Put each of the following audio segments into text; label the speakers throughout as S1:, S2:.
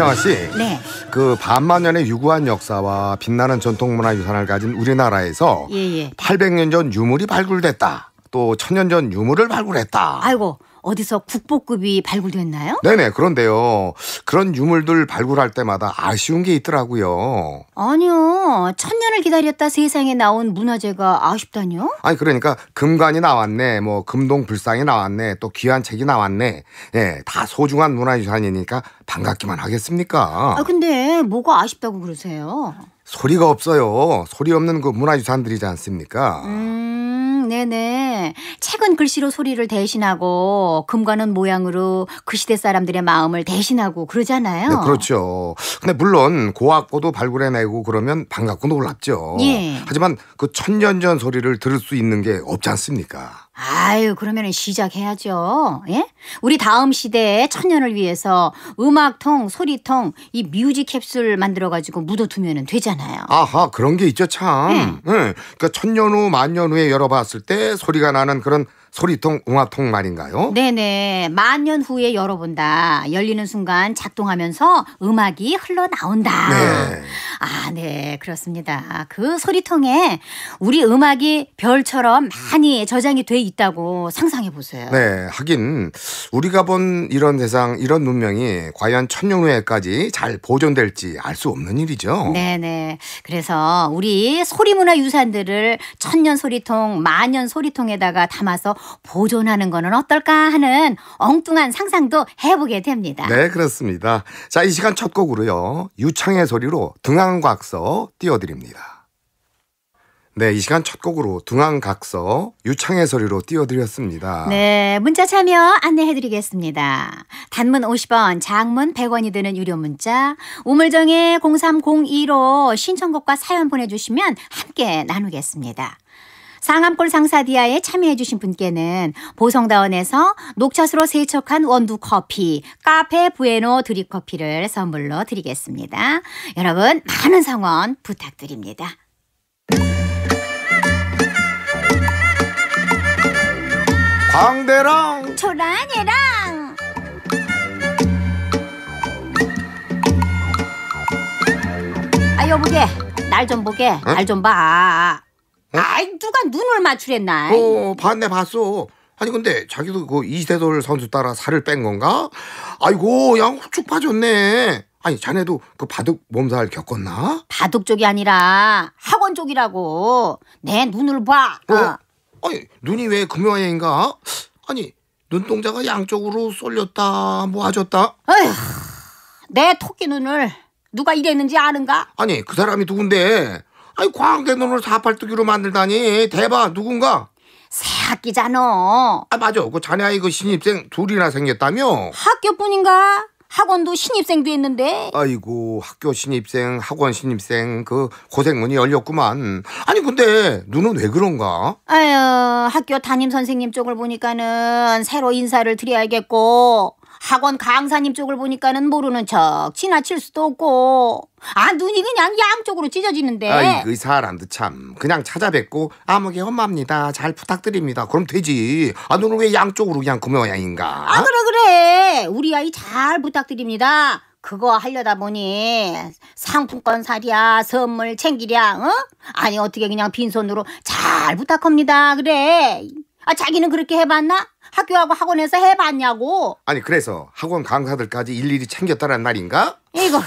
S1: 김혜화 씨. 네. 그 반만년의 유구한 역사와 빛나는 전통문화 유산을 가진 우리나라에서 예, 예. 800년 전 유물이 발굴됐다. 또1 0 0 0년전 유물을 발굴했다.
S2: 아이고. 어디서 국보급이 발굴됐나요?
S1: 네네 그런데요 그런 유물들 발굴할 때마다 아쉬운 게 있더라고요
S2: 아니요 천년을 기다렸다 세상에 나온 문화재가 아쉽다뇨?
S1: 아니 그러니까 금관이 나왔네 뭐 금동불상이 나왔네 또 귀한 책이 나왔네 예다 소중한 문화유산이니까 반갑기만 하겠습니까 아
S2: 근데 뭐가 아쉽다고 그러세요?
S1: 소리가 없어요 소리 없는 그 문화유산들이지 않습니까 음...
S2: 네네. 책은 글씨로 소리를 대신하고 금과는 모양으로 그 시대 사람들의 마음을 대신하고 그러잖아요. 네,
S1: 그렇죠. 근데 물론 고학고도 발굴해내고 그러면 반갑고 놀랍죠. 예. 하지만 그 천년 전 소리를 들을 수 있는 게 없지 않습니까?
S2: 아유, 그러면 시작해야죠. 예? 우리 다음 시대의 천년을 위해서 음악통, 소리통, 이 뮤직 캡슐 만들어가지고 묻어두면
S1: 되잖아요. 아하, 그런 게 있죠, 참. 예. 예. 그러니까 천년 후, 만년 후에 열어봤을 때 소리가 나는 그런 소리통 웅화통 말인가요?
S2: 네네. 만년 후에 열어본다. 열리는 순간 작동하면서 음악이 흘러나온다. 네. 아, 네. 그렇습니다. 그 소리통에 우리 음악이 별처럼 많이 저장이 돼 있다고 상상해 보세요.
S1: 네. 하긴 우리가 본 이런 세상, 이런 문명이 과연 천년 후에까지 잘 보존될지 알 수 없는 일이죠.
S2: 네네. 그래서 우리 소리문화 유산들을 천년 소리통, 만년 소리통에다가 담아서 보존하는 거는 어떨까 하는 엉뚱한 상상도 해보게 됩니다. 네,
S1: 그렇습니다. 자, 이 시간 첫 곡으로요. 유창의 소리로 등한곽서 띄워드립니다. 네, 이 시간 첫 곡으로 등한각서 유창의 소리로 띄워드렸습니다.
S2: 네, 문자 참여 안내해드리겠습니다. 단문 50원, 장문 100원이 드는 유료 문자 우물정에 0302로 신청곡과 사연 보내주시면 함께 나누겠습니다. 상암골 상사디아에 참여해주신 분께는 보성다원에서 녹차수로 세척한 원두 커피, 카페 부에노 드립 커피를 선물로 드리겠습니다. 여러분, 많은 성원 부탁드립니다. 광대랑 초란이랑 아 여보게 날 좀 보게
S1: 날 좀 봐. 어?
S2: 아이 누가 눈을 맞추랬나? 어
S1: 봤네 봤어. 아니 근데 자기도 그 이세돌 선수 따라 살을 뺀 건가? 아이고 양 후쭉 빠졌네. 아니 자네도 그 바둑 몸살 겪었나?
S2: 바둑 쪽이 아니라 학원 쪽이라고. 내 눈을 봐. 어? 어.
S1: 아니 눈이 왜 금요일인가? 아니 눈동자가 양쪽으로 쏠렸다 모아졌다.
S2: 에휴내 토끼 눈을 누가 이랬는지 아는가?
S1: 아니 그 사람이 누군데? 아이과학 눈을 사팔뚝이로 만들다니 대박 누군가 새학기잖아 아 맞아 그 자네 아이 그 신입생 둘이나 생겼다며
S2: 학교뿐인가 학원도 신입생도 했는데
S1: 아이고 학교 신입생 학원 신입생 그 고생문이 열렸구만 아니 근데 눈은 왜 그런가
S2: 아유 학교 담임 선생님 쪽을 보니까는 새로 인사를 드려야겠고 학원 강사님 쪽을 보니까는 모르는 척 지나칠 수도 없고 아 눈이 그냥 양쪽으로 찢어지는데 아이
S1: 그 사람도 참 그냥 찾아뵙고 아무개 엄마입니다 잘 부탁드립니다 그럼 되지 아 눈을 왜 양쪽으로 그냥 구 그 모양인가 아
S2: 그래 그래 우리 아이 잘 부탁드립니다 그거 하려다 보니 상품권 사랴 선물 챙기랴 어? 아니 어떻게 그냥 빈손으로 잘 부탁합니다 그래 아 자기는 그렇게 해봤나? 학교하고 학원에서 해봤냐고.
S1: 아니 그래서 학원 강사들까지 일일이 챙겼다는 말인가? 이거.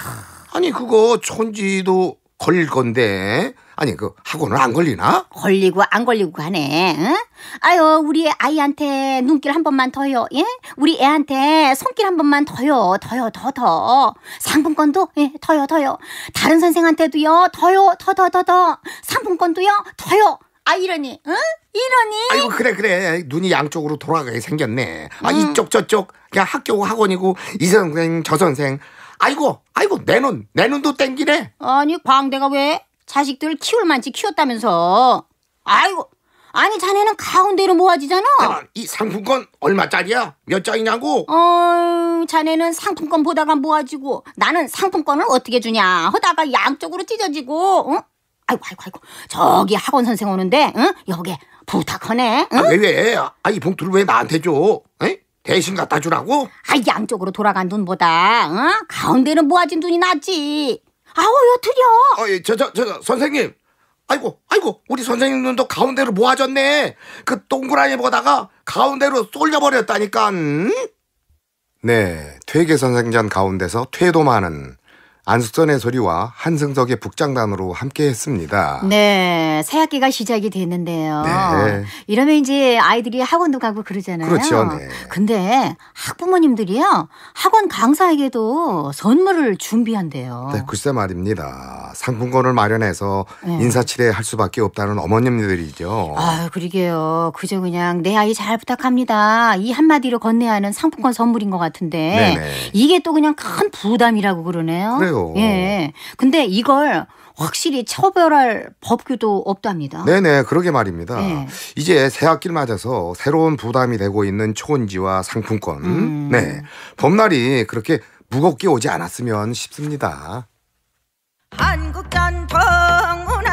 S1: 아니 그거 촌지도 걸릴 건데. 아니 그 학원은 안 걸리나? 걸리고 안 걸리고 하네. 응?
S2: 아유 우리 아이한테 눈길 한 번만 더요. 예? 우리 애한테 손길 한 번만 더요. 더요 더 더. 상품권도 예 더요 더요. 다른 선생한테도요 더요 더 더 더 더. 상품권도요 더요. 아 이러니, 응? 이러니. 아이고
S1: 그래 그래 눈이 양쪽으로 돌아가게 생겼네. 아 음. 이쪽 저쪽 그냥 학교 학원이고 이 선생 저 선생. 아이고 아이고 내 눈 내 눈도 땡기네.
S2: 아니 광대가 왜 자식들 키울 만치 키웠다면서. 아이고 아니 자네는 가운데로 모아지잖아.
S1: 잠이 상품권 얼마짜리야? 몇 장이냐고?
S2: 어, 자네는 상품권 보다가 모아지고 나는 상품권을 어떻게 주냐 하다가 양쪽으로 찢어지고. 응? 아이고 아이고 아이고 저기 학원 선생 오는데 응? 여기 부탁하네
S1: 응? 아, 왜 왜? 아이 봉투를 왜 나한테 줘? 에? 대신 갖다 주라고?
S2: 아 양쪽으로 돌아간 눈보다 응? 가운데는 모아진 눈이 낫지 아우 여 드려 어,
S1: 저, 예, 저, 저, 저 선생님 아이고 아이고 우리 선생님 눈도 가운데로 모아졌네 그 동그라미 보다가 가운데로 쏠려버렸다니까 네 퇴계 선생전 가운데서 퇴도 많은 안숙전의 소리와 한승석의 북장단으로 함께 했습니다.
S2: 네. 새학기가 시작이 됐는데요. 네. 이러면 이제 아이들이 학원도 가고 그러잖아요. 그렇죠. 네. 근데 학부모님들이요. 학원 강사에게도 선물을 준비한대요.
S1: 네, 글쎄 말입니다. 상품권을 마련해서 네. 인사치레 할 수밖에 없다는 어머님들이죠.
S2: 아, 그러게요. 그저 그냥 내 아이 잘 부탁합니다. 이 한마디로 건네 하는 상품권 선물인 것 같은데 네네. 이게 또 그냥 큰 부담이라고 그러네요. 그래 그러요 예. 근데 이걸 확실히 처벌할 법규도 없답니다.
S1: 네네, 그러게 말입니다. 네. 이제 새 학기를 맞아서 새로운 부담이 되고 있는 초원지와 상품권. 음. 네. 봄날이 그렇게 무겁게 오지 않았으면 싶습니다.
S3: 한국전통 문화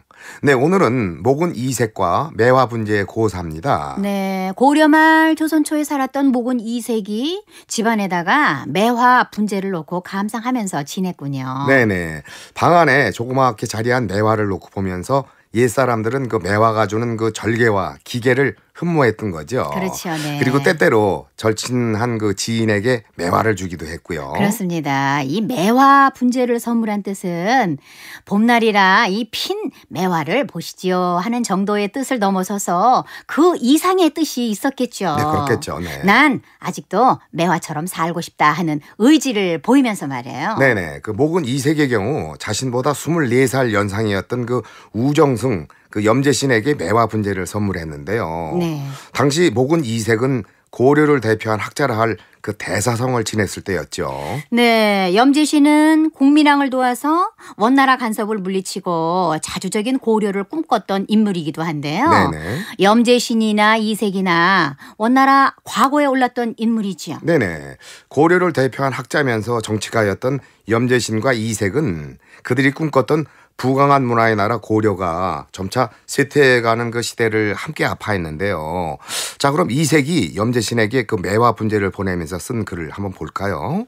S1: 네, 오늘은 목은 2색과 매화 분재의 고사입니다.
S2: 네, 고려 말 조선 초에 살았던 목은 2색이 집안에다가 매화 분재를 놓고 감상하면서 지냈군요. 네네.
S1: 네. 방 안에 조그맣게 자리한 매화를 놓고 보면서 옛사람들은 그 매화가 주는 그 절개와 기계를 흠모했던 거죠.
S4: 그렇죠. 네. 그리고
S1: 때때로 절친한 그 지인에게 매화를 주기도 했고요.
S2: 그렇습니다. 이 매화 분재를 선물한 뜻은 봄날이라 이 핀 매화를 보시지요 하는 정도의 뜻을 넘어서서 그 이상의 뜻이 있었겠죠. 네, 그렇겠죠. 네. 난 아직도 매화처럼 살고 싶다 하는 의지를 보이면서 말이에요. 네네.
S1: 네. 그 목은 이세의 경우 자신보다 24살 연상이었던 그 우정승 그 염제 신에게 매화 분재를 선물했는데요. 네. 당시 모군 이색은 고려를 대표한 학자라 할 그 대사성을 지냈을 때였죠.
S2: 네, 염제 신은 공민왕을 도와서 원나라 간섭을 물리치고 자주적인 고려를 꿈꿨던 인물이기도 한데요. 네네. 염제 신이나 이색이나 원나라 과거에 올랐던 인물이지요.
S1: 네네. 고려를 대표한 학자면서 정치가였던 염제 신과 이색은 그들이 꿈꿨던 부강한 문화의 나라 고려가 점차 쇠퇴해가는 그 시대를 함께 아파했는데요. 자, 그럼 이색이 염제신에게 그 매화 분재를 보내면서 쓴 글을 한번 볼까요?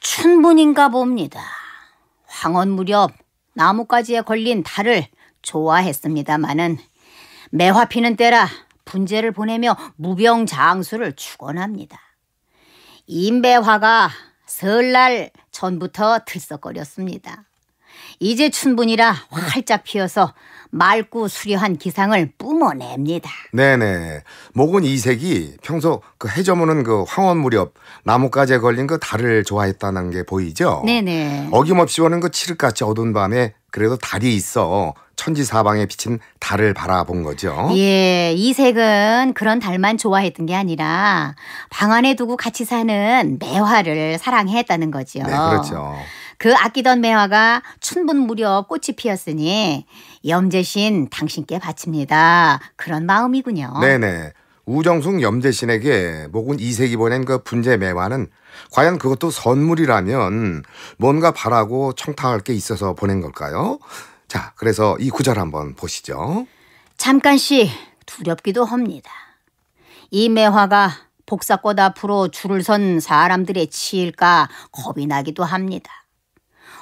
S2: 춘분인가 봅니다. 황혼 무렵 나뭇가지에 걸린 달을 좋아했습니다마는 매화 피는 때라 분재를 보내며 무병장수를 추원합니다 임배화가 설날 전부터 들썩거렸습니다. 이제 춘분이라 활짝 피어서 맑고 수려한 기상을 뿜어냅니다.
S1: 네네. 목은 이색이 평소 그 해저무는 그 황혼 무렵 나뭇가지에 걸린 그 달을 좋아했다는 게 보이죠?
S2: 네네.
S1: 어김없이 오는 그 칠흑같이 어두운 밤에 그래도 달이 있어 천지사방에 비친 달을 바라본 거죠.
S2: 예, 이색은 그런 달만 좋아했던 게 아니라 방 안에 두고 같이 사는 매화를 사랑했다는 거죠. 네, 그렇죠. 그 아끼던 매화가 춘분 무렵 꽃이 피었으니 염제신 당신께 바칩니다. 그런 마음이군요. 네네.
S1: 우정숙 염제신에게 목은 이색이 보낸 그 분재 매화는 과연 그것도 선물이라면 뭔가 바라고 청탁할 게 있어서 보낸 걸까요? 자, 그래서 이 구절 한번 보시죠.
S2: 잠깐씩 두렵기도 합니다. 이 매화가 복사꽃 앞으로 줄을 선 사람들의 치일까 겁이 나기도 합니다.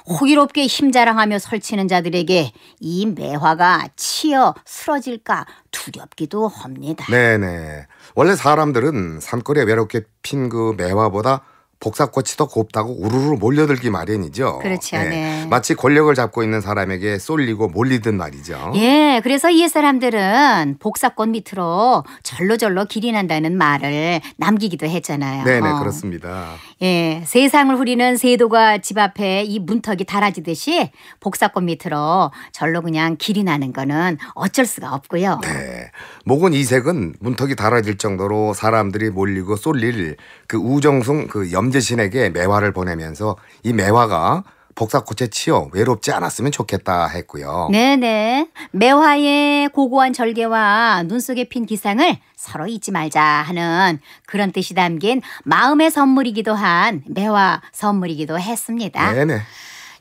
S2: 호기롭게 힘자랑하며 설치는 자들에게 이 매화가 치여 쓰러질까 두렵기도 합니다.
S1: 네네. 원래 사람들은 산골에 외롭게 핀 그 매화보다 복사꽃이 더 곱다고 우르르 몰려들기 마련이죠.
S2: 그렇죠. 네. 네.
S1: 마치 권력을 잡고 있는 사람에게 쏠리고 몰리든 말이죠.
S2: 예, 그래서 이 사람들은 복사꽃 밑으로 절로절로 길이 난다는 말을 남기기도 했잖아요. 네네, 네, 어.
S1: 그렇습니다.
S2: 예, 세상을 후리는 세도가 집 앞에 이 문턱이 달아지듯이 복사꽃 밑으로 절로 그냥 길이 나는 거는 어쩔 수가 없고요. 네.
S1: 목은 이색은 문턱이 달아질 정도로 사람들이 몰리고 쏠릴 그 우정숭 그 염. 임진신에게 매화를 보내면서 이 매화가 복사꽃에 치여 외롭지 않았으면 좋겠다 했고요.
S2: 네네. 매화의 고고한 절개와 눈 속에 핀 기상을 서로 잊지 말자 하는 그런 뜻이 담긴 마음의 선물이기도 한 매화 선물이기도 했습니다. 네네.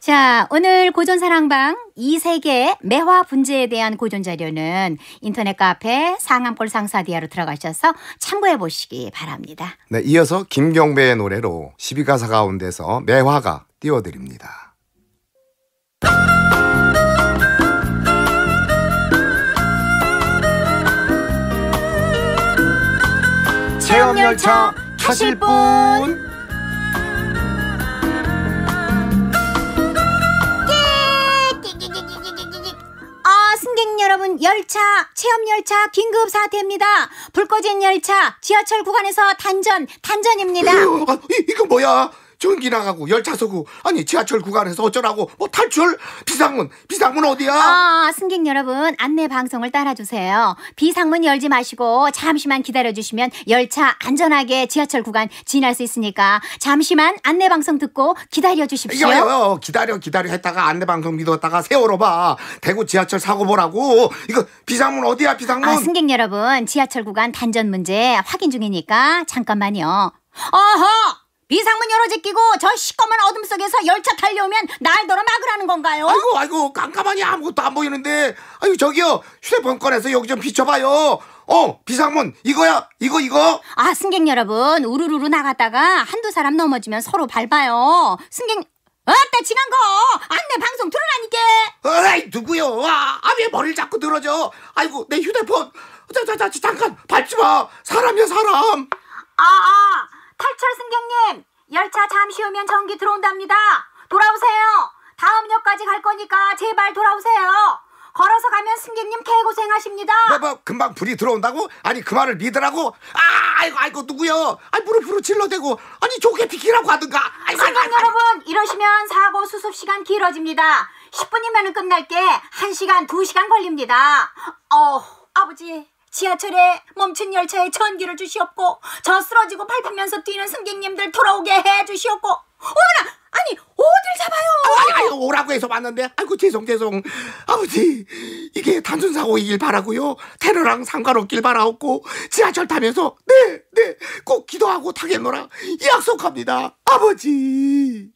S2: 자, 오늘 고전 사랑방 이 세계 매화 분재에 대한 고전 자료는 인터넷 카페 상암골 상사디아로 들어가셔서 참고해 보시기 바랍니다.
S1: 네, 이어서 김경배의 노래로 12가사 가운데서 매화가 띄워드립니다. 체험열차 타실 분!
S2: 승객 여러분 열차 체험 열차 긴급 사태입니다. 불 꺼진 열차 지하철 구간에서 단전 단전입니다. 아,
S1: 이, 이거 뭐야? 전기 나가고 열차 서고 아니 지하철 구간에서 어쩌라고 뭐 탈출 비상문 비상문 어디야? 아
S2: 승객 여러분 안내 방송을 따라주세요. 비상문 열지 마시고 잠시만 기다려주시면 열차 안전하게 지하철 구간 지날 수 있으니까 잠시만 안내 방송 듣고 기다려 주십시오. 여, 여, 여, 어,
S1: 기다려 기다려 했다가 안내 방송 믿었다가 세월호 봐 대구 지하철 사고 보라고 이거 비상문 어디야 비상문? 아, 승객
S2: 여러분 지하철 구간 단전 문제 확인 중이니까 잠깐만요. 어허! 비상문 열어 제끼고 저 시꺼먼 어둠 속에서 열차 달려오면 날 돌아 막으라는 건가요? 아이고
S1: 아이고 깜깜하니 아무것도 안 보이는데 아유 저기요 휴대폰 꺼내서 여기 좀 비춰봐요 어 비상문 이거야 이거 이거
S2: 아 승객 여러분 우르르르 나갔다가 한두 사람 넘어지면 서로 밟아요 승객 아따 지난 거 안내 방송 들으라니까 어이 누구요
S1: 아왜 아, 머리를 자꾸 늘어져 아이고 내 휴대폰 자자자 잠깐 밟지 마 사람이야 사람
S2: 아아 아. 아 탈철 승객님 열차 잠시 후면 전기 들어온답니다. 돌아오세요. 다음 역까지 갈 거니까 제발 돌아오세요. 걸어서 가면 승객님 개고생하십니다. 뭐, 뭐
S1: 금방 불이 들어온다고? 아니 그 말을 믿으라고? 아, 아이고 아이고 누구요? 아니 무릎으로 찔러대고 아니 조개 비키라고 하든가. 아이고, 승객 아이고, 아이고. 여러분
S2: 이러시면 사고 수습 시간 길어집니다. 10분이면 끝날 게 1시간, 2시간 걸립니다. 어, 아버지 지하철에 멈춘 열차에 전기를 주시옵고 저 쓰러지고 밟히면서 뛰는 승객님들 돌아오게 해주시옵고
S1: 어머나 아니 어딜 잡아요 아, 아니, 아니 오라고 해서 왔는데 아이고 죄송 죄송 아버지 이게 단순 사고이길 바라고요 테러랑 상관없길 바라옵고 지하철 타면서 네 네 꼭 기도하고 타겠노라 약속합니다 아버지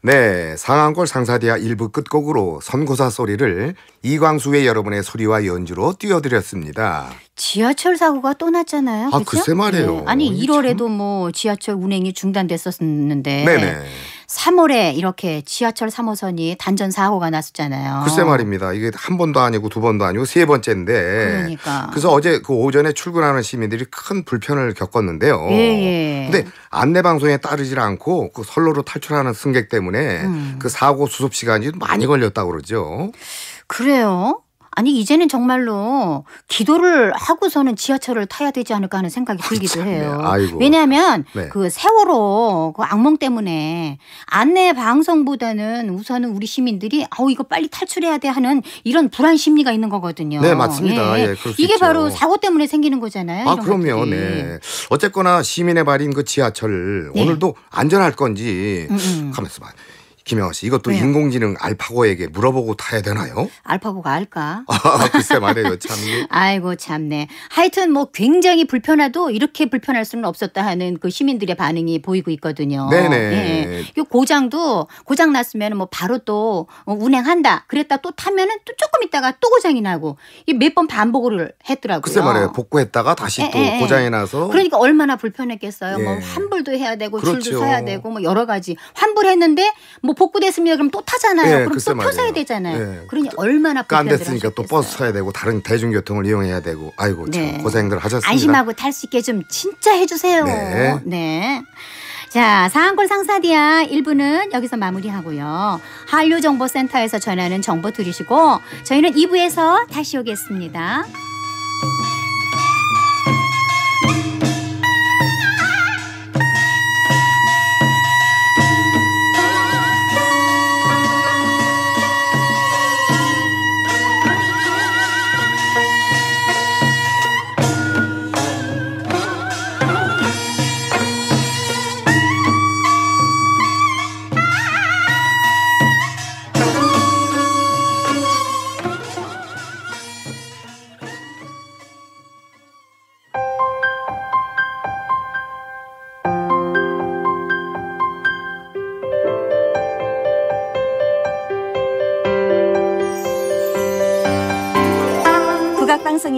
S1: 네, 상한골 상사대하 일부 끝곡으로 선고사 소리를 이광수의 여러분의 소리와 연주로 띄워드렸습니다. 지하철
S2: 사고가 또 났잖아요. 아, 그쵸? 그렇죠? 글쎄 말이에요. 네. 아니 1월에도 참... 뭐 지하철 운행이 중단됐었는데. 네네. 3월에 이렇게 지하철 3호선이 단전 사고가 났었잖아요.
S1: 글쎄 말입니다. 이게 한 번도 아니고 두 번도 아니고 세 번째인데. 그러니까. 그래서 어제 그 오전에 출근하는 시민들이 큰 불편을 겪었는데요. 예,
S3: 예. 근데
S1: 안내 방송에 따르질 않고 그 선로로 탈출하는 승객 때문에 음. 그 사고 수습 시간이 많이 걸렸다고 그러죠.
S2: 그래요? 아니 이제는 정말로 기도를 하고서는 지하철을 타야 되지 않을까 하는 생각이 들기도 해요. 아이고. 왜냐하면 네. 그 세월호 그 악몽 때문에 안내 방송보다는 우선은 우리 시민들이 아우 이거 빨리 탈출해야 돼 하는 이런 불안 심리가 있는 거거든요. 네 맞습니다. 예. 예 이게 바로 사고 때문에 생기는 거잖아요. 아 그럼요. 것들이. 네.
S1: 어쨌거나 시민의 발인 그 지하철 네. 오늘도 안전할 건지 음, 음. 가만있어 봐. 요 김영아 씨, 이것도 왜요? 네. 인공지능 알파고에게 물어보고 타야 되나요?
S2: 알파고가 알까?
S1: 아, 글쎄 말이에요, 참.
S2: 아이고, 참네. 하여튼 뭐 굉장히 불편해도 이렇게 불편할 수는 없었다 하는 그 시민들의 반응이 보이고 있거든요. 네네. 예. 이 고장도 고장 났으면 뭐 바로 또 운행한다. 그랬다 또 타면은 또 조금 있다가 또 고장이 나고 몇 번 반복을 했더라고요. 글쎄 말해에요
S1: 복구했다가
S4: 다시 에, 예, 또 에, 예, 예. 고장이 나서. 그러니까
S2: 얼마나 불편했겠어요. 뭐 예. 뭐 환불도 해야 되고 그렇죠. 줄도 서야 되고 뭐 여러 가지 환불했는데 뭐 복구됐습니다. 그럼 또 타잖아요. 예, 그럼 또 표사야 되잖아요. 예. 그러니 얼마나 불편들 안 됐으니까
S1: 또 버스 타야 되고 다른 대중교통을 이용해야 되고 아이고 네. 참 고생들 하셨습니다. 안심하고
S2: 탈 수 있게 좀 진짜 해주세요. 네. 네. 자, 사항골 상사디아 1부는 여기서 마무리하고요. 한류정보센터에서 전하는 정보 들으시고 저희는 2부에서 다시 오겠습니다.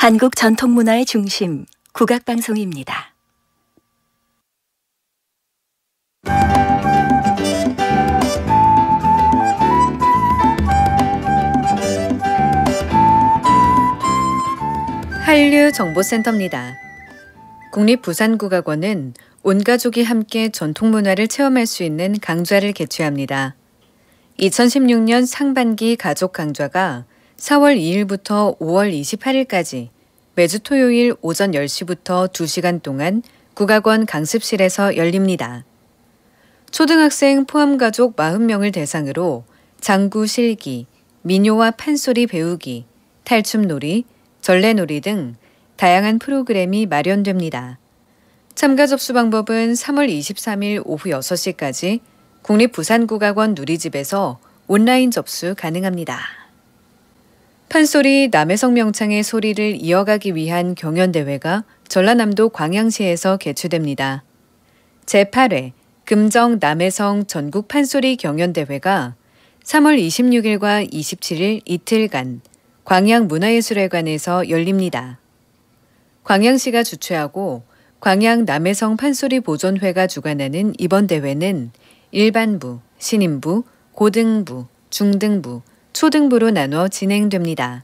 S5: 한국 전통문화의 중심, 국악방송입니다.
S4: 한류정보센터입니다. 국립부산국악원은 온 가족이 함께 전통문화를 체험할 수 있는 강좌를 개최합니다. 2016년 상반기 가족 강좌가 4월 2일부터 5월 28일까지 매주 토요일 오전 10시부터 2시간 동안 국악원 강습실에서 열립니다. 초등학생 포함 가족 40명을 대상으로 장구 실기, 민요와 판소리 배우기, 탈춤놀이, 전래놀이 등 다양한 프로그램이 마련됩니다. 참가 접수 방법은 3월 23일 오후 6시까지 국립부산국악원 누리집에서 온라인 접수 가능합니다. 판소리 남해성 명창의 소리를 이어가기 위한 경연대회가 전라남도 광양시에서 개최됩니다. 제8회 금정 남해성 전국 판소리 경연대회가 3월 26일과 27일 이틀간 광양문화예술회관에서 열립니다. 광양시가 주최하고 광양 남해성 판소리 보존회가 주관하는 이번 대회는 일반부, 신인부, 고등부, 중등부, 초등부로 나눠 진행됩니다.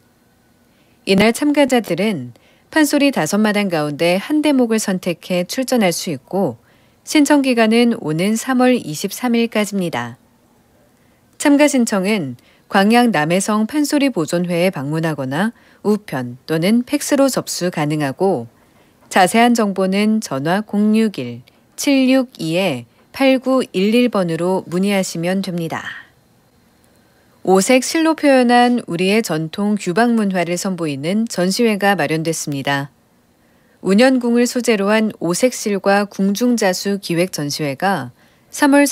S4: 이날 참가자들은 판소리 다섯 마당 가운데 한 대목을 선택해 출전할 수 있고 신청 기간은 오는 3월 23일까지입니다. 참가 신청은 광양 남해성 판소리 보존회에 방문하거나 우편 또는 팩스로 접수 가능하고 자세한 정보는 전화 061-762-8911번으로 문의하시면 됩니다. 오색 실로 표현한 우리의 전통 규방 문화를 선보이는 전시회가 마련됐습니다. 운현궁을 소재로 한 오색실과 궁중자수 기획 전시회가 3월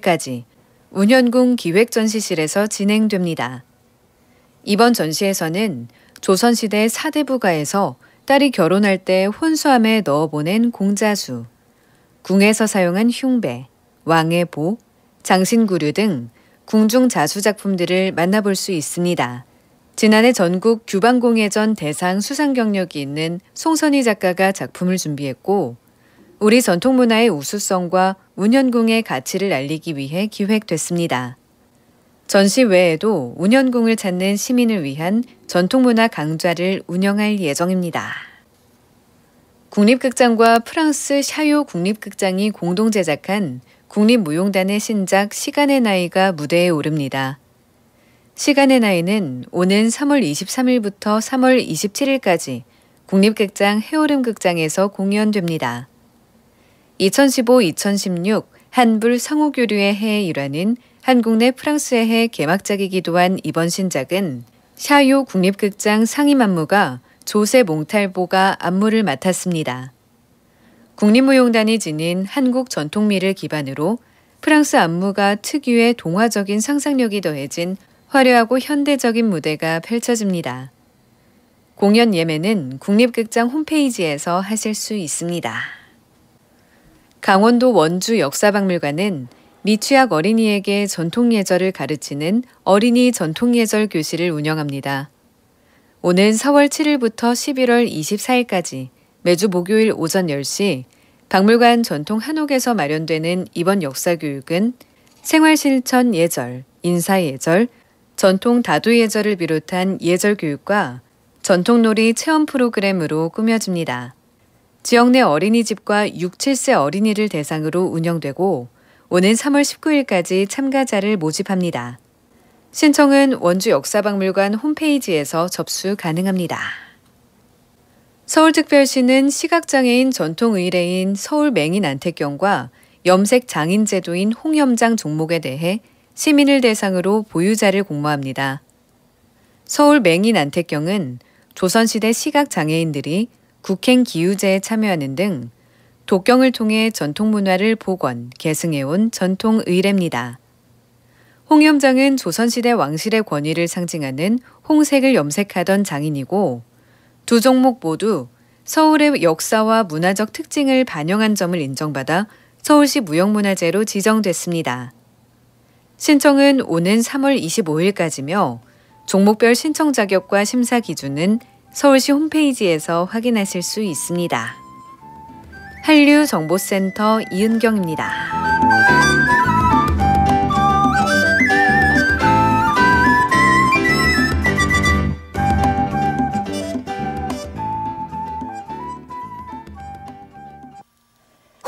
S4: 31일까지 운현궁 기획전시실에서 진행됩니다. 이번 전시에서는 조선시대 사대부가에서 딸이 결혼할 때 혼수함에 넣어보낸 공자수, 궁에서 사용한 흉배, 왕의 보, 장신구류 등 궁중 자수 작품들을 만나볼 수 있습니다. 지난해 전국 규방공예전 대상 수상 경력이 있는 송선희 작가가 작품을 준비했고 우리 전통문화의 우수성과 운현궁의 가치를 알리기 위해 기획됐습니다. 전시 외에도 운현궁을 찾는 시민을 위한 전통문화 강좌를 운영할 예정입니다. 국립극장과 프랑스 샤요 국립극장이 공동 제작한 국립무용단의 신작 시간의 나이가 무대에 오릅니다. 시간의 나이는 오는 3월 23일부터 3월 27일까지 국립극장 해오름 극장에서 공연됩니다. 2015-2016 한불 상호교류의 해이라는 한국 내 프랑스의 해 개막작이기도 한 이번 신작은 샤요 국립극장 상임 안무가 조세 몽탈보가 안무를 맡았습니다. 국립무용단이 지닌 한국 전통미를 기반으로 프랑스 안무가 특유의 동화적인 상상력이 더해진 화려하고 현대적인 무대가 펼쳐집니다. 공연 예매는 국립극장 홈페이지에서 하실 수 있습니다. 강원도 원주 역사박물관은 미취학 어린이에게 전통예절을 가르치는 어린이 전통예절 교실을 운영합니다. 오는 4월 7일부터 11월 24일까지 매주 목요일 오전 10시 박물관 전통 한옥에서 마련되는 이번 역사교육은 생활실천 예절, 인사예절, 전통 다도예절을 비롯한 예절교육과 전통놀이 체험 프로그램으로 꾸며집니다. 지역 내 어린이집과 6, 7세 어린이를 대상으로 운영되고 오는 3월 19일까지 참가자를 모집합니다. 신청은 원주 역사박물관 홈페이지에서 접수 가능합니다. 서울특별시는 시각장애인 전통의뢰인 서울맹인안택경과 염색장인제도인 홍염장 종목에 대해 시민을 대상으로 보유자를 공모합니다. 서울맹인안태경은 조선시대 시각장애인들이 국행기우제에 참여하는 등 독경을 통해 전통문화를 복원, 계승해온 전통의뢰입니다. 홍염장은 조선시대 왕실의 권위를 상징하는 홍색을 염색하던 장인이고 두 종목 모두 서울의 역사와 문화적 특징을 반영한 점을 인정받아 서울시 무형문화재로 지정됐습니다. 신청은 오는 3월 25일까지며 종목별 신청 자격과 심사 기준은 서울시 홈페이지에서 확인하실 수 있습니다. 한류정보센터 이은경입니다.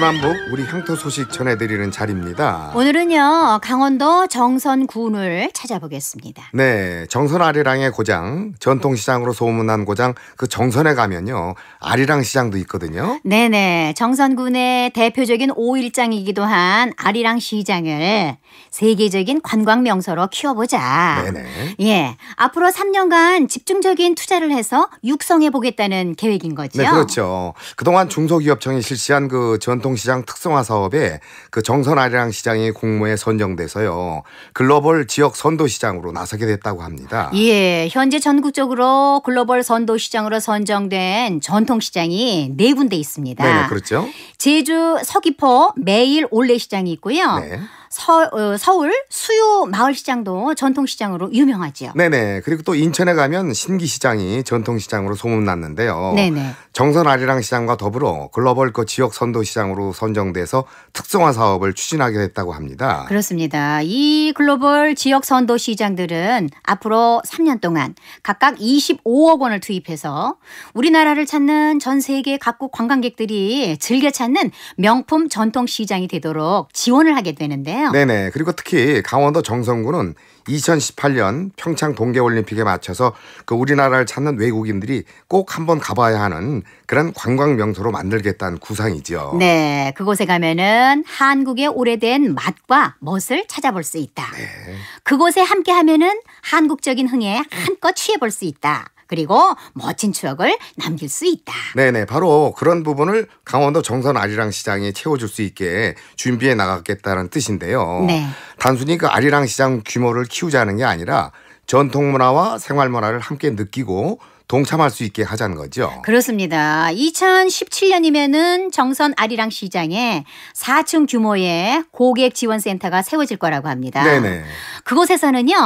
S1: 조남북 우리 향토 소식 전해드리는 자리입니다.
S2: 오늘은요 강원도 정선 군을 찾아보겠습니다.
S1: 네, 정선 아리랑의 고장 전통시장으로 소문난 고장 그 정선에 가면요 아리랑 시장도 있거든요.
S2: 네네 정선군의 대표적인 오일장이기도 한 아리랑 시장을 세계적인 관광 명소로 키워보자. 네네. 예, 앞으로 3년간 집중적인 투자를 해서 육성해 보겠다는 계획인 거죠. 네, 그렇죠.
S1: 그동안 중소기업청이 실시한 그 전통 전통시장 특성화 사업에 그 정선아리랑 시장이 공모에 선정돼서요. 글로벌 지역 선도시장으로 나서게 됐다고 합니다.
S2: 예. 현재 전국적으로 글로벌 선도시장으로 선정된 전통시장이 네 군데 있습니다. 네, 그렇죠. 제주 서귀포 매일 올레시장이 있고요. 네. 서, 어, 서울 수요 마을시장도 전통시장으로 유명하지요.
S1: 네네. 그리고 또 인천에 가면 신기시장이 전통시장으로 소문났는데요. 네네. 정선 아리랑 시장과 더불어 글로벌 그 지역 선도시장으로 선정돼서 특성화 사업을 추진하게 됐다고 합니다.
S2: 그렇습니다. 이 글로벌 지역 선도시장들은 앞으로 3년 동안 각각 25억 원을 투입해서 우리나라를 찾는 전 세계 각국 관광객들이 즐겨 찾는 명품 전통시장이 되도록 지원을 하게 되는데 거잖아요.
S1: 네네. 그리고 특히 강원도 정선구는 2018년 평창 동계올림픽에 맞춰서 그 우리나라를 찾는 외국인들이 꼭 한번 가봐야 하는 그런 관광 명소로 만들겠다는 구상이죠.
S2: 네, 그곳에 가면은 한국의 오래된 맛과 멋을 찾아볼 수 있다. 네. 그곳에 함께하면은 한국적인 흥에 한껏 취해볼 수 있다. 그리고 멋진 추억을 남길 수 있다.
S1: 네네, 바로 그런 부분을 강원도 정선 아리랑 시장이 채워줄 수 있게 준비해 나가겠다는 뜻인데요. 네. 단순히 그 아리랑 시장 규모를 키우자는 게 아니라 전통 문화와 생활 문화를 함께 느끼고 동참할 수 있게 하자는 거죠.
S2: 그렇습니다. 2017년이면은 정선 아리랑 시장에 4층 규모의 고객 지원 센터가 세워질 거라고 합니다. 네네. 그곳에서는요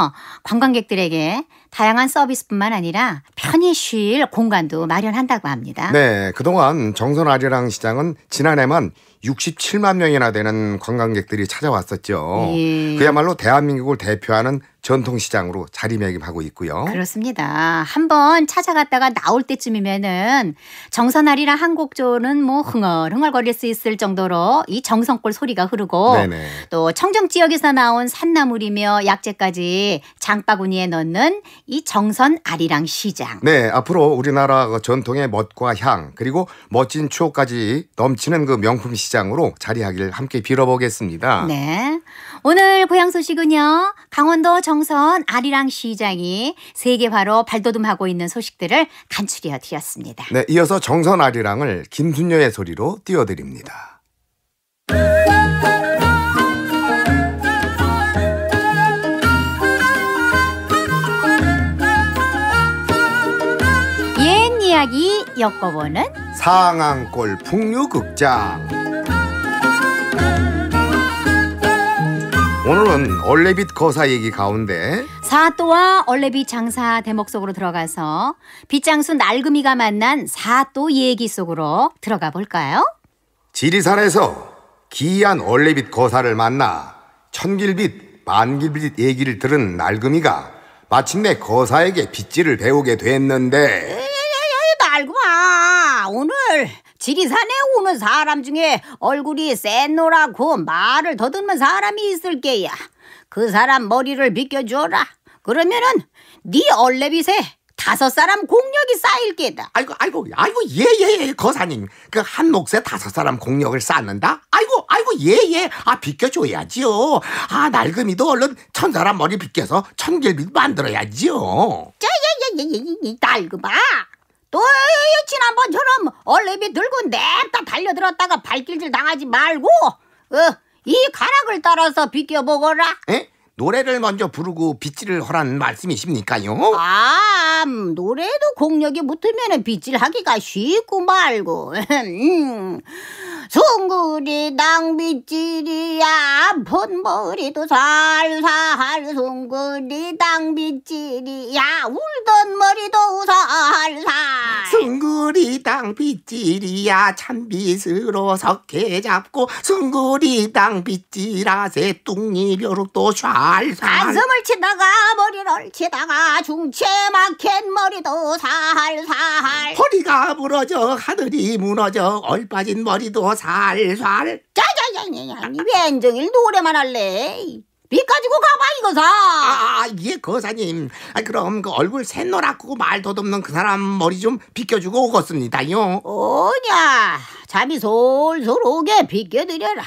S2: 관광객들에게 다양한 서비스뿐만 아니라 편히 쉴 공간도 마련한다고 합니다.
S1: 네, 그동안 정선 아리랑 시장은 지난해만 67만 명이나 되는 관광객들이 찾아왔었죠. 예. 그야말로 대한민국을 대표하는 전통시장으로 자리매김하고 있고요.
S2: 그렇습니다. 한번 찾아갔다가 나올 때쯤이면은 정선아리랑 한곡조는 뭐 흥얼흥얼거릴 수 있을 정도로 이 정성골 소리가 흐르고 네네. 또 청정 지역에서 나온 산나물이며 약재까지 장바구니에 넣는 이 정선아리랑 시장.
S1: 네, 앞으로 우리나라 그 전통의 멋과 향 그리고 멋진 추억까지 넘치는 그 명품 시장으로 자리하기를 함께 빌어보겠습니다.
S2: 네. 오늘 고향 소식은요. 강원도 정선 아리랑 시장이 세계 화로 발돋움하고 있는 소식들을 간추려 드렸습니다.
S1: 네, 이어서 정선 아리랑을 김순녀의 소리로 띄워드립니다.
S2: 옛 이야기 엮어보는
S1: 상암골 풍류극장 오늘은 얼레빗 거사 얘기 가운데
S2: 사또와 얼레빗 장사 대목 속으로 들어가서 빗장수 날금이가 만난 사또 얘기 속으로 들어가 볼까요?
S1: 지리산에서 기이한 얼레빗 거사를 만나 천길빛 만길빛 얘기를 들은 날금이가 마침내 거사에게 빗질을 배우게 됐는데 에이,
S2: 에이, 에이, 날금아 오늘 지리산에 오는 사람 중에 얼굴이 센노라고 말을 더듬는 사람이 있을 게야. 그 사람 머리를 빗겨줘라. 그러면은 네 얼레빗에 다섯 사람 공력이 쌓일 게다. 아이고 아이고 아이고
S1: 예예예 예, 거사님 그 한 몫에 다섯 사람 공력을 쌓는다. 아이고 아이고 예예 아 비껴줘야지요. 아 낡음이도 얼른 천 사람 머리 비껴서 천길빗 만들어야지요.
S2: 예예예예예 낡음아 또 지난번처럼 얼레비 들고 냅다 달려들었다가 발길질 당하지 말고 어, 이 가락을 따라서 비껴보거라.
S1: 에? 노래를 먼저 부르고 빗질을 허는 말씀이십니까요?
S2: 아, 노래도 공력이 붙으면 빗질하기가 쉽고 말고. 음. 송구리 당비이야 아픈 머리도 살살 송구리 당비찌이야 울던 머리도 살살
S1: 송구리 당비찌이야 참빗으로 석회 잡고 송구리 당비찌아 새뚱이 벼룩도 살살 가슴을
S2: 치다가 머리를 치다가 중채 막힌 머리도 살살 허리가
S1: 부러져 하늘이 무너져 얼빠진 머리도 살살. 짜자자자자.
S2: 왠종일 노래만 할래. 빚 가지고 가봐 이거사. 아, 아,
S1: 아, 예 거사님. 아, 그럼 그 얼굴 샛노랗고말 덧없는 그 사람 머리 좀 비껴주고 오겠습니다요. 오냐 잠이 솔솔 오게 비껴드려라.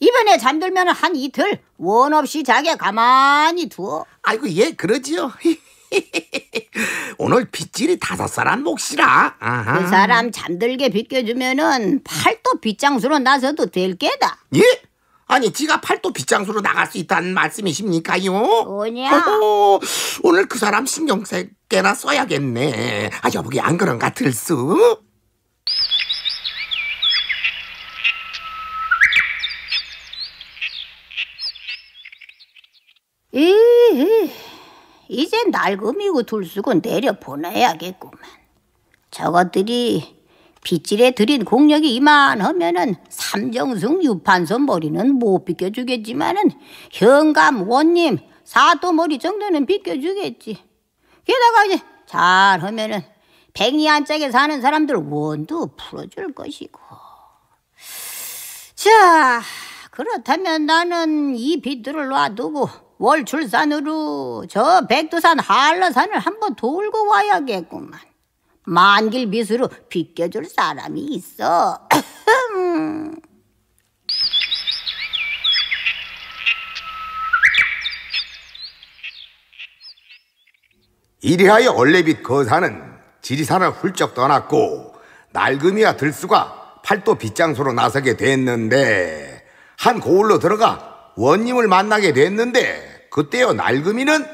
S1: 이번에
S2: 잠들면 한 이틀 원 없이 자게 가만히 두어.
S1: 아이고 예 그러지요. 오늘 빗질이 다섯 사람 몫이라. 아하. 그 사람
S2: 잠들게 비겨주면은 팔도 빗장수로 나서도 될 게다.
S1: 예? 아니 지가 팔도 빗장수로 나갈 수 있다는 말씀이십니까요? 뭐냐? 어 오늘 그 사람 신경 쓸 게나 써야겠네. 아 여보게 안 그런가 들수?
S2: 에이. 이제 낡음이고 둘수고 내려보내야겠구만. 저것들이 빗질에 들인 공력이 이만하면은 삼정승 유판선 머리는 못 비껴주겠지만은 현감 원님 사도 머리 정도는 비껴주겠지. 게다가 이제 잘하면은 백리 안짝에 사는 사람들 원도 풀어줄 것이고. 자, 그렇다면 나는 이 빚들을 놔두고 월출산으로 저 백두산 한라산을 한번 돌고 와야겠구만. 만길 빚으로 비껴줄 사람이 있어.
S1: 이리하여 얼레빗 거사는 지리산을 훌쩍 떠났고 날금이와 들수가 팔도 빗장소로 나서게 됐는데 한 고을로 들어가 원님을 만나게 됐는데 그때요 낡음이는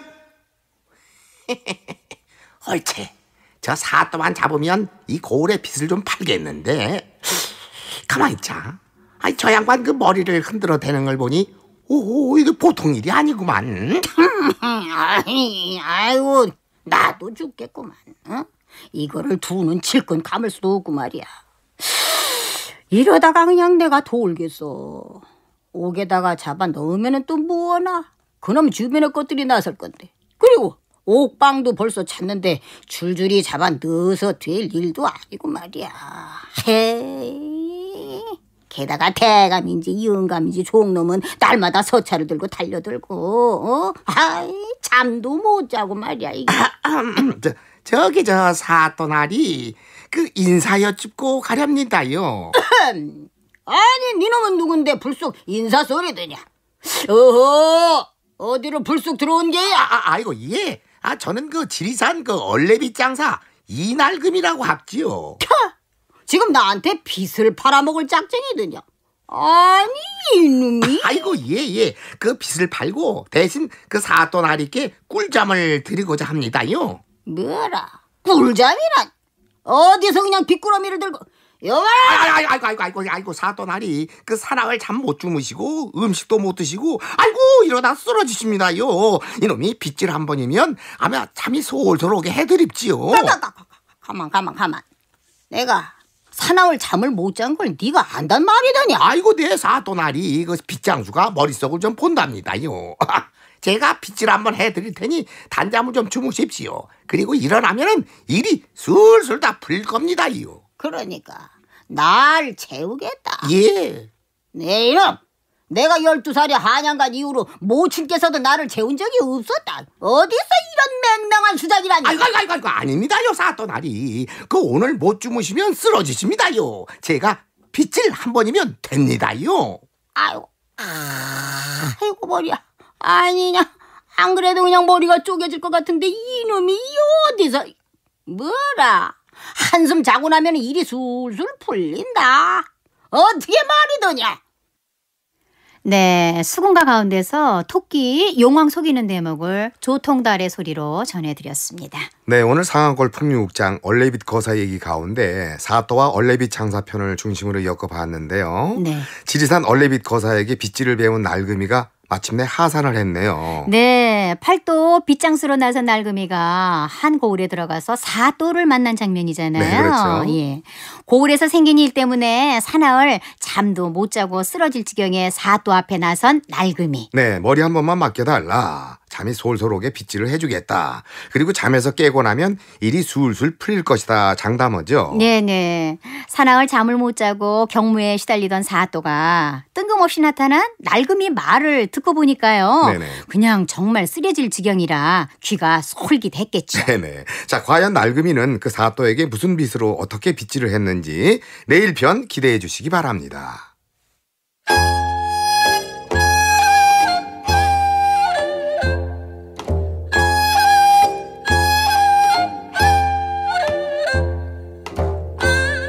S1: 헐채 저 사또만 잡으면 이 고울의 빚을 좀 팔겠는데 가만 있자 아니 저 양반 그 머리를 흔들어 대는 걸 보니 오 이게 보통 일이 아니구만
S2: 아이고 나도 죽겠구만 어? 이거를 두는 칠끈 감을 수도 없고 말이야 이러다가 그냥 내가 돌겠어 옥에다가 잡아 넣으면 또 뭐하나? 그놈 주변에 것들이 나설 건데. 그리고 옥방도 벌써 찾는데 줄줄이 잡아 넣어서 될 일도 아니고 말이야. 헤이. 게다가 대감인지 영감인지 종놈은 날마다 서차를 들고 달려들고 어? 아이 잠도 못 자고 말이야 이게.
S1: 저, 기저 사또나리 그 인사여 짚고 가렵니다요.
S2: 아니 니놈은 누군데 불쑥 인사 소리드냐?
S1: 어허 어디로 불쑥 들어온 게? 아, 아, 이고 예. 아 저는 그 지리산 그 얼레비 장사 이날금이라고 합지요. 캬, 지금 나한테 빚을 팔아먹을 짝쟁이드냐? 아니 이놈이. 아이고 예예. 예. 그 빚을 팔고 대신 그 사돈 아리께 꿀잠을 드리고자 합니다요. 뭐라
S2: 꿀잠이란? 어디서 그냥 비꾸러미를 들고
S1: 여와! 아이고, 아이고, 아이고, 아이고, 아이고, 사또나리. 그 사랑을 잠못 주무시고, 음식도 못 드시고, 아이고, 이러다 쓰러지십니다요. 이놈이 빗질 한 번이면 아마 잠이 솔솔 오게 해드립지요.
S2: 가만, 가만, 가만. 내가
S1: 사나울 잠을 못 잔 걸 네가 안단 말이더냐? 아이고, 내 네, 사또나리. 그거 빗장수가 머릿속을 좀 본답니다요. 제가 빗질 한 번 해드릴 테니 단잠을 좀 주무십시오. 그리고 일어나면은 일이 술술 다풀 겁니다요. 그러니까 날채우겠다 예. 내 이름 내가
S2: 12살에 한양간 이후로 모친께서도 나를 재운 적이 없었다. 어디서 이런 맹랑한 수작이라니. 아이고, 아이고, 아이고,
S1: 아닙니다요, 사또나리. 그 오늘 못 주무시면 쓰러지십니다요. 제가 빗질 한 번이면 됩니다요. 아이고,
S2: 아이고, 머리야. 아니냐. 안 그래도 그냥 머리가 쪼개질 것 같은데 이놈이 어디서. 뭐라. 한숨 자고 나면 일이 술술 풀린다. 어떻게 말이더냐? 네, 수군가 가운데서 토끼 용왕 속이는 대목을 조통달의 소리로 전해드렸습니다.
S1: 네, 오늘 상한골 풍류국장 얼레빗 거사 얘기 가운데 사또와 얼레빗 장사편을 중심으로 엮어봤는데요. 네. 지리산 얼레빗 거사에게 빗질을 배운 날금이가 마침내 하산을 했네요.
S2: 네, 팔도 빗장수로 나선 날금이가 한 고을에 들어가서 4도를 만난 장면이잖아요. 네, 그렇죠. 예. 고을에서 생긴 일 때문에 사나흘 잠도 못 자고 쓰러질 지경에 4도 앞에 나선 날금이.
S1: 네, 머리 한 번만 맡겨달라. 잠이 솔솔 오게 빗질을 해주겠다. 그리고 잠에서 깨고 나면 일이 술술 풀릴 것이다. 장담하죠.
S2: 네네. 사나흘 잠을 못 자고 경무에 시달리던 사또가 뜬금없이 나타난 낡음이 말을 듣고 보니까요. 네네. 그냥 정말 쓰레질 지경이라 귀가
S1: 솔깃했겠죠. 네네. 자, 과연 낡음이는 그 사또에게 무슨 빚으로 어떻게 빗질을 했는지 내일 편 기대해 주시기 바랍니다.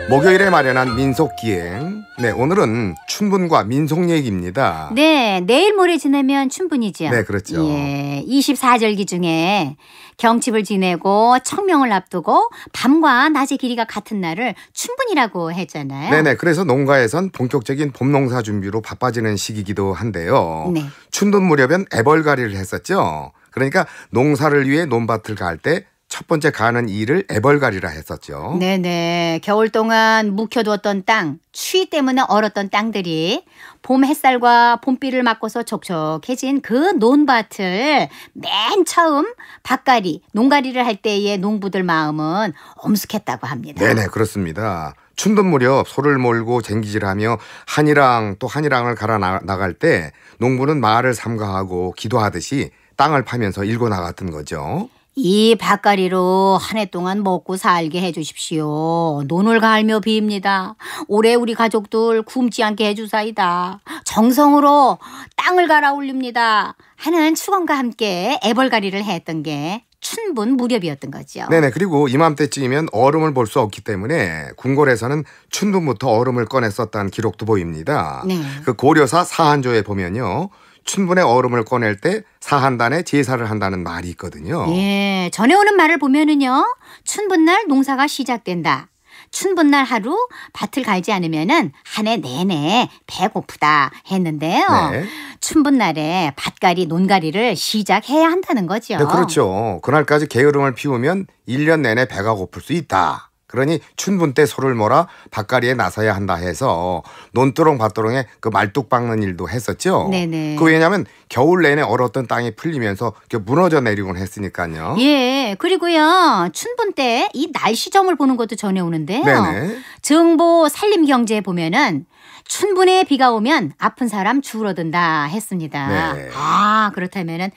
S1: 목요일에 마련한 민속기행. 네, 오늘은 춘분과 민속 얘기입니다.
S2: 네, 내일 모레 지내면 춘분이죠. 네, 그렇죠. 예, 24절기 중에 경칩을 지내고 청명을 앞두고 밤과 낮의 길이가 같은 날을 춘분이라고 했잖아요. 네네. 네.
S1: 그래서 농가에선 본격적인 봄 농사 준비로 바빠지는 시기이기도 한데요. 네. 춘분 무렵엔 애벌가리를 했었죠. 그러니까 농사를 위해 논밭을 갈때 첫 번째 가는 일을 애벌갈이라 했었죠.
S2: 네네. 겨울 동안 묵혀두었던 땅, 추위 때문에 얼었던 땅들이 봄 햇살과 봄비를 맞고서 촉촉해진 그 논밭을 맨 처음 밭갈이, 농가리를 할 때의 농부들 마음은 엄숙했다고 합니다. 네네,
S1: 그렇습니다. 춘돈 무렵 소를 몰고 쟁기질하며 한이랑 또 한이랑을 갈아 나갈 때 농부는 말을 삼가하고 기도하듯이 땅을 파면서 일고 나갔던 거죠.
S2: 이 밭가리로 한 해 동안 먹고 살게 해주십시오. 논을 갈며 빕니다. 올해 우리 가족들 굶지 않게 해주사이다. 정성으로 땅을 갈아 올립니다. 하는 추원과 함께 애벌가리를 했던 게 춘분 무렵이었던 거죠. 네네.
S1: 그리고 이맘때쯤이면 얼음을 볼 수 없기 때문에 궁궐에서는 춘분부터 얼음을 꺼냈었다는 기록도 보입니다. 네. 그 고려사 사한조에 보면요. 춘분의 얼음을 꺼낼 때 사한단에 제사를 한다는 말이 있거든요.
S2: 예, 전해오는 말을 보면은요. 춘분날 농사가 시작된다. 춘분날 하루 밭을 갈지 않으면은 한 해 내내 배고프다 했는데요. 네. 춘분날에 밭갈이 논갈이를 시작해야 한다는 거죠. 네,
S1: 그렇죠. 그날까지 게으름을 피우면 1년 내내 배가 고플 수 있다. 그러니 춘분 때 소를 몰아 밭가리에 나서야 한다 해서 논두렁 밭두렁에 그 말뚝 박는 일도 했었죠. 네네. 그 왜냐하면 겨울 내내 얼었던 땅이 풀리면서 무너져 내리곤 했으니까요.
S2: 예. 그리고요 춘분 때 이 날씨점을 보는 것도 전해오는데요. 네네. 정보 산림경제에 보면은 충분히 비가 오면 아픈 사람 줄어든다 했습니다. 네. 아 그렇다면은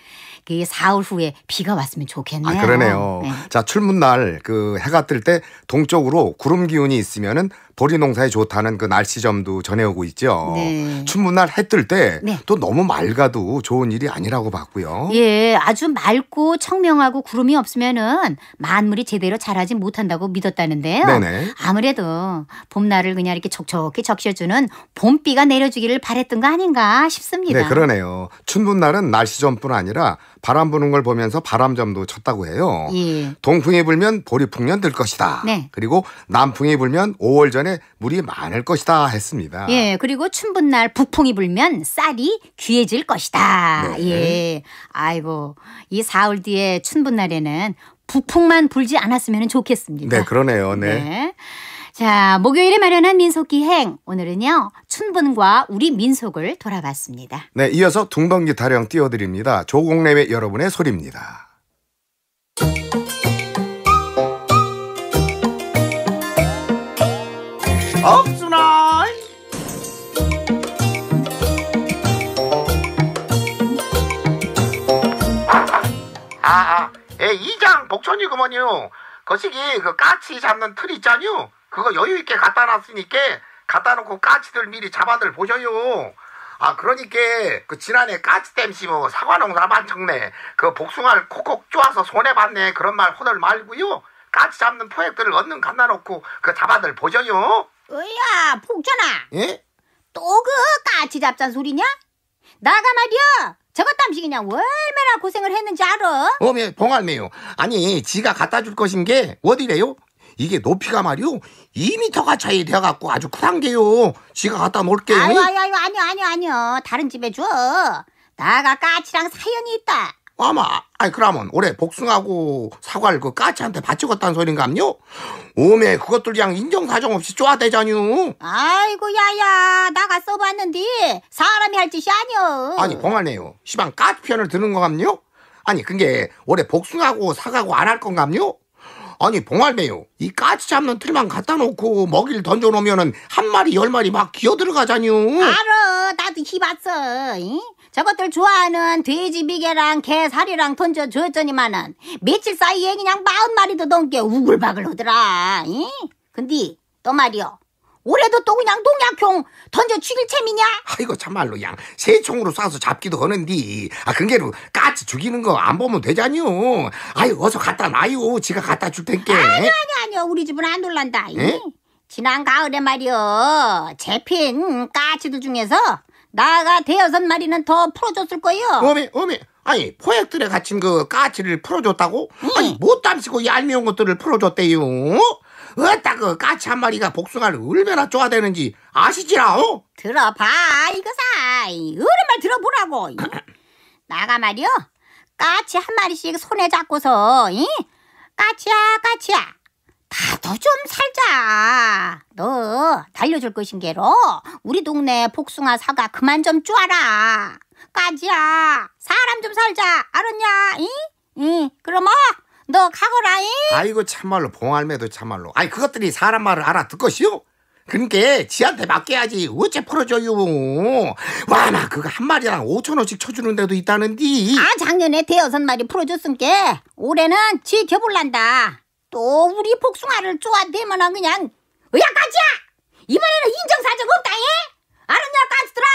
S2: 그 사흘 후에 비가 왔으면 좋겠네요. 아, 그러네요. 네.
S1: 자 출문날 그 해가 뜰 때 동쪽으로 구름 기운이 있으면은 보리 농사에 좋다는 그 날씨점도 전해오고 있죠. 네. 춘문날 해 뜰 때또 네. 너무 맑아도 좋은 일이 아니라고 봤고요.
S2: 예, 아주 맑고 청명하고 구름이 없으면은 만물이 제대로 자라지 못한다고 믿었다는데요. 네네. 아무래도 봄날을 그냥 이렇게 촉촉히 적셔주는 봄비가 내려주기를 바랬던 거 아닌가 싶습니다. 네,
S1: 그러네요. 춘분날은 날씨점뿐 아니라 바람 부는 걸 보면서 바람점도 쳤다고 해요. 예. 동풍이 불면 보리풍년 들 것이다. 네. 그리고 남풍이 불면 5월 전에 물이 많을 것이다 했습니다. 예,
S2: 그리고 춘분날 북풍이 불면 쌀이 귀해질 것이다. 네. 예. 아이고, 이 4월 뒤에 춘분날에는 북풍만 불지 않았으면 좋겠습니다. 네, 그러네요. 네. 네. 자, 목요일에 마련한 민속기행. 오늘은요, 춘분과 우리 민속을 돌아봤습니다.
S1: 네, 이어서 둥번기 타령 띄워드립니다. 조공래의 여러분의 소리입니다. 없으나 아, 아, 예, 이장 복촌이 그머요 거시기 그 까치 잡는 틀 있잖요. 그거 여유 있게 갖다 놨으니까 갖다 놓고 까치들 미리 잡아들 보셔요. 아 그러니까 그 지난해 까치 땜시 뭐 사과 농사 만청네 그 복숭아를 콕콕 쪼아서 손해 봤네 그런 말 호들 말고요. 까치 잡는 포획들을 얻는 갖다 놓고 그 잡아들 보셔요.
S2: 으야 폭천아. 예? 또 그 까치 잡잔 소리냐? 나가 말이야. 저거 땀시 그냥 얼마나 고생을 했는지 알아?
S1: 어메 봉할매요. 아니 지가 갖다 줄 것인 게 어디래요? 이게 높이가 말이요 2미터가 차이 돼갖고 아주 크단 게요. 지가 갖다 놓을게요. 아유 아유
S2: 아유 아니요 아니요 아니요 다른 집에 줘. 나가 까치랑 사연이 있다.
S1: 아마 아니 그러면 올해 복숭아고 사과를 그 까치한테 바치겠다는 소린가요 오메 그것들 그냥 인정사정 없이 쪼아대자뉴
S2: 아이고 야야 나가 써봤는데 사람이 할 짓이 아니여
S1: 아니 봉하네요 시방 까치 편을 드는 거감요? 아니 그게 올해 복숭아고 사과고 안할건가요 아니 봉알매요 이 까치 잡는 틀만 갖다 놓고 먹이를 던져놓으면 한 마리 열 마리 막 기어들어가자니요 알어
S2: 나도 키봤어 저것들 좋아하는 돼지 비계랑 개 살이랑 던져줬더니만은 며칠 사이에 그냥 마흔 마리도 넘게 우글박글 하더라 이? 근데 또 말이요 올해도 또 그냥 동약총 던져 죽일 셈이냐?
S1: 아이고 참말로 양 새총으로 쏴서 잡기도 하는디 아 근게로 까치 죽이는 거 안 보면 되잖요 아이 어서 갖다 놔요 지가 갖다 줄텐께 아니
S2: 아니 아니요 우리 집은 안 놀란다 에? 예? 지난 가을에 말이여 재핀 까치들 중에서 나가 대여섯 마리는 더 풀어줬을 거요 어메
S1: 어메 아니 포획들에 갇힌 그 까치를 풀어줬다고? 응. 아니 못 담시고 얄미운 것들을 풀어줬대요 어따그 까치 한 마리가 복숭아를 얼마나 좋아되는지 아시지라오? 들어봐 이거사 어른말
S2: 들어보라고 나가 말이여 까치 한 마리씩 손에 잡고서 이? 까치야 까치야 나도 좀 살자 너 달려줄 것인게로 우리 동네 복숭아 사과 그만 좀 쪼아라 까지야 사람 좀 살자 알았냐 이? 이 그럼 어? 너 가거라잉? 아이고
S1: 참말로 봉할매도 참말로 아이 그것들이 사람 말을 알아듣것이요? 그러니까 지한테 맡겨야지 어째 풀어줘요 와나 그거 한 마리랑 5천원씩 쳐주는 데도 있다는디 아 작년에 대여섯 마리 풀어줬음께 올해는
S2: 지켜볼란다또 우리 복숭아를 쪼아대면은 그냥 의학까지야 이번에는 인정사정 없다예 알았냐 깐스들아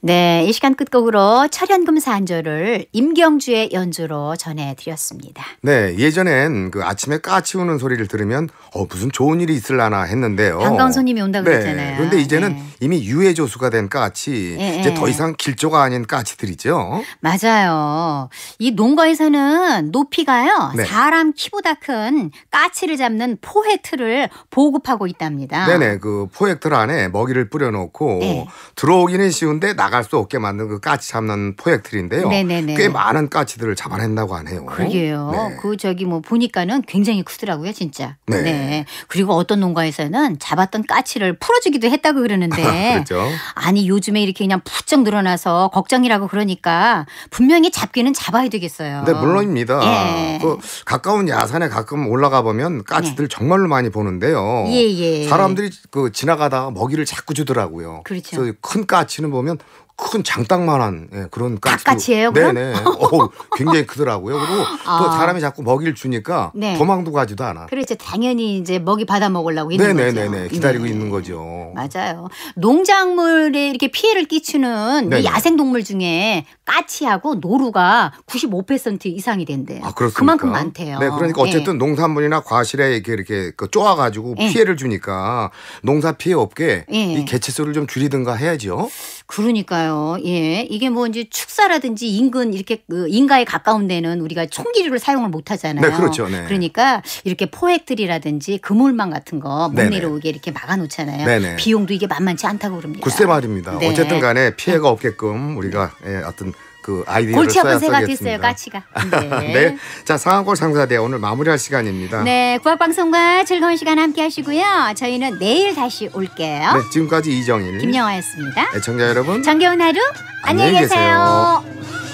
S2: 네, 이 시간 끝곡으로 철현금사 한조를 임경주의 연주로 전해드렸습니다.
S1: 네, 예전엔 그 아침에 까치우는 소리를 들으면 어, 무슨 좋은 일이 있을라나 했는데요. 반가운 손님이 온다 네, 그랬잖아요. 그런데 이제는 네. 이미 유해 조수가 된 까치, 네, 예, 예. 이제 더 이상 길조가 아닌 까치들이죠.
S2: 맞아요. 이 농가에서는 높이가요 네. 사람 키보다 큰 까치를 잡는 포획틀을 보급하고 있답니다. 네네,
S1: 그 포획틀 안에 먹이를 뿌려놓고 예. 들어오기는 쉬운데 나 나갈 수 없게 만든 그 까치 잡는 포획틀인데요. 네네네. 꽤 많은 까치들을 잡아낸다고 하네요. 그게요.
S2: 네. 그 저기 뭐 보니까는 굉장히 크더라고요, 진짜. 네. 네. 그리고 어떤 농가에서는 잡았던 까치를 풀어주기도 했다고 그러는데. 아, 그렇죠. 아니 요즘에 이렇게 그냥 부쩍 늘어나서 걱정이라고 그러니까 분명히 잡기는 잡아야 되겠어요. 네, 물론입니다. 예.
S1: 그 가까운 야산에 가끔 올라가 보면 까치들 네. 정말로 많이 보는데요. 예,
S2: 예. 사람들이
S1: 그 지나가다가 먹이를 자꾸 주더라고요. 그렇죠. 큰 까치는 보면 큰 장땅만한 예, 그런 까치예요 네네. 어, 우 굉장히 크더라고요. 그리고 아. 또 사람이 자꾸 먹이를 주니까 네. 도망도 가지도 않아.
S2: 그렇죠. 당연히 이제 먹이 받아 먹으려고 있는 네네 거죠.
S1: 네네네. 기다리고 네. 있는 거죠.
S2: 맞아요. 농작물에 이렇게 피해를 끼치는 야생 동물 중에 까치하고 노루가 95% 이상이 된대요. 아, 그렇습니까? 그만큼 많대요. 네, 그러니까 예. 어쨌든
S1: 네. 농산물이나 과실에 이렇게 이렇게 그 쪼아 가지고 예. 피해를 주니까 농사 피해 없게 예. 이 개체수를 좀 줄이든가 해야죠.
S2: 그러니까요. 그러니까요. 예. 이게 뭔지 뭐 축사라든지 인근 이렇게 그 인가에 가까운 데는 우리가 총기류를 사용을 못 하잖아요. 네, 그렇죠. 네. 그러니까 이렇게 포획들이라든지 그물망 같은 거못 내려오게 네, 네. 이렇게 막아 놓잖아요. 네, 비용도 이게 만만치 않다고 그럽니다. 글쎄
S1: 말입니다. 어쨌든 간에 피해가 없게끔 우리가 예, 어떤 그 아이디어를 골치 아픈 생각이 어요
S2: 까치가. 네. 네.
S1: 자 상한골 상사대 오늘 마무리할 시간입니다.
S2: 네. 국악방송과 즐거운 시간 함께 하시고요. 저희는 내일 다시 올게요. 네.
S1: 지금까지 이정일
S2: 김영화였습니다. 네,
S1: 청자 여러분. 정겨운 하루 안녕히 계세요. 계세요.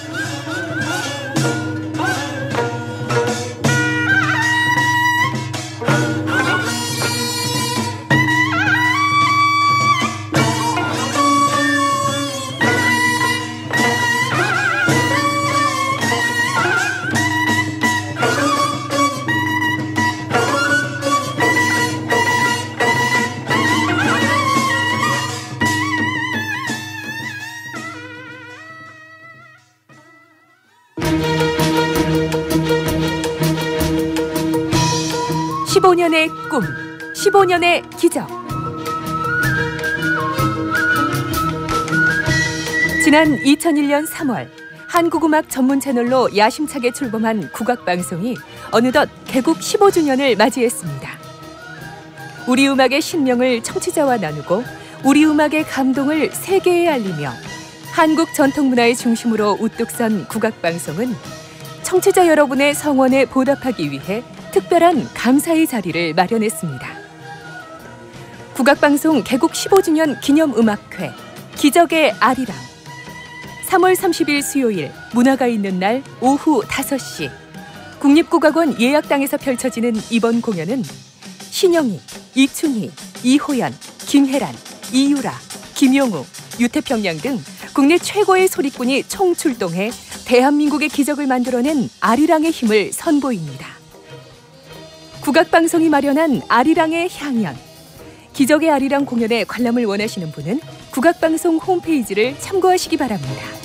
S5: 추적. 지난 2001년 3월 한국음악 전문 채널로 야심차게 출범한 국악방송이 어느덧 개국 15주년을 맞이했습니다. 우리 음악의 신명을 청취자와 나누고 우리 음악의 감동을 세계에 알리며 한국 전통문화의 중심으로 우뚝 선 국악방송은 청취자 여러분의 성원에 보답하기 위해 특별한 감사의 자리를 마련했습니다. 국악방송 개국 15주년 기념음악회 기적의 아리랑 3월 30일 수요일 문화가 있는 날 오후 5시 국립국악원 예약당에서 펼쳐지는 이번 공연은 신영희, 이춘희, 이호연, 김혜란, 이유라, 김용우, 유태평양 등 국내 최고의 소리꾼이 총출동해 대한민국의 기적을 만들어낸 아리랑의 힘을 선보입니다. 국악방송이 마련한 아리랑의 향연 기적의 아리랑 공연의 관람을 원하시는 분은 국악방송 홈페이지를 참고하시기 바랍니다.